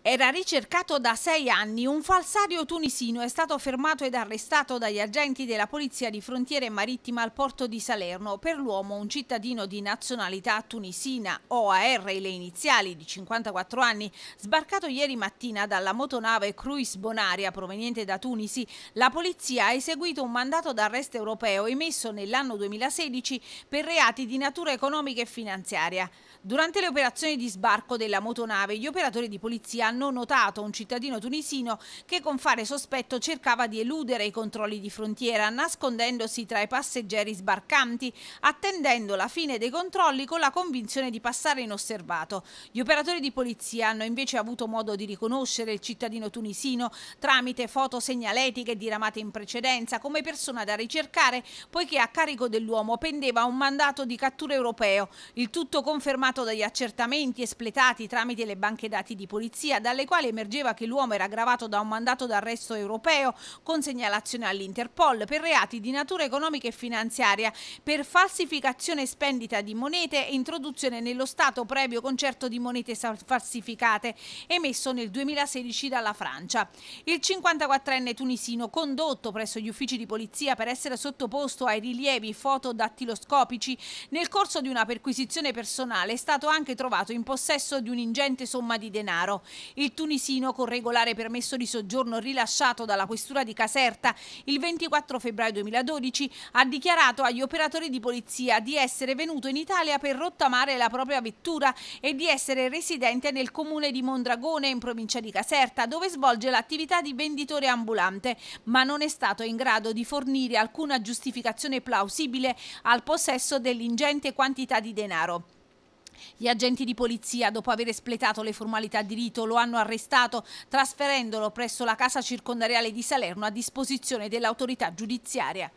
Era ricercato da sei anni, un falsario tunisino è stato fermato ed arrestato dagli agenti della Polizia di Frontiere Marittima al porto di Salerno. Per l'uomo, un cittadino di nazionalità tunisina, OAR le iniziali, di 54 anni, sbarcato ieri mattina dalla motonave Cruis Bonaria proveniente da Tunisi, la Polizia ha eseguito un mandato d'arresto europeo emesso nell'anno 2016 per reati di natura economica e finanziaria. Durante le operazioni di sbarco della motonave, gli operatori di polizia hanno hanno notato un cittadino tunisino che con fare sospetto cercava di eludere i controlli di frontiera nascondendosi tra i passeggeri sbarcanti, attendendo la fine dei controlli con la convinzione di passare inosservato. Gli operatori di polizia hanno invece avuto modo di riconoscere il cittadino tunisino tramite foto segnaletiche diramate in precedenza come persona da ricercare, poiché a carico dell'uomo pendeva un mandato di cattura europeo, il tutto confermato dagli accertamenti espletati tramite le banche dati di polizia Turchia, dalle quali emergeva che l'uomo era aggravato da un mandato d'arresto europeo con segnalazione all'Interpol per reati di natura economica e finanziaria, per falsificazione e spendita di monete e introduzione nello Stato previo concerto di monete falsificate, emesso nel 2016 dalla Francia. Il 54enne tunisino, condotto presso gli uffici di polizia per essere sottoposto ai rilievi fotodattiloscopici, nel corso di una perquisizione personale è stato anche trovato in possesso di un'ingente somma di denaro il tunisino con regolare permesso di soggiorno rilasciato dalla questura di Caserta il 24 febbraio 2012 ha dichiarato agli operatori di polizia di essere venuto in Italia per rottamare la propria vettura e di essere residente nel comune di Mondragone in provincia di Caserta dove svolge l'attività di venditore ambulante ma non è stato in grado di fornire alcuna giustificazione plausibile al possesso dell'ingente quantità di denaro. Gli agenti di polizia, dopo aver espletato le formalità di rito, lo hanno arrestato trasferendolo presso la casa circondariale di Salerno a disposizione dell'autorità giudiziaria.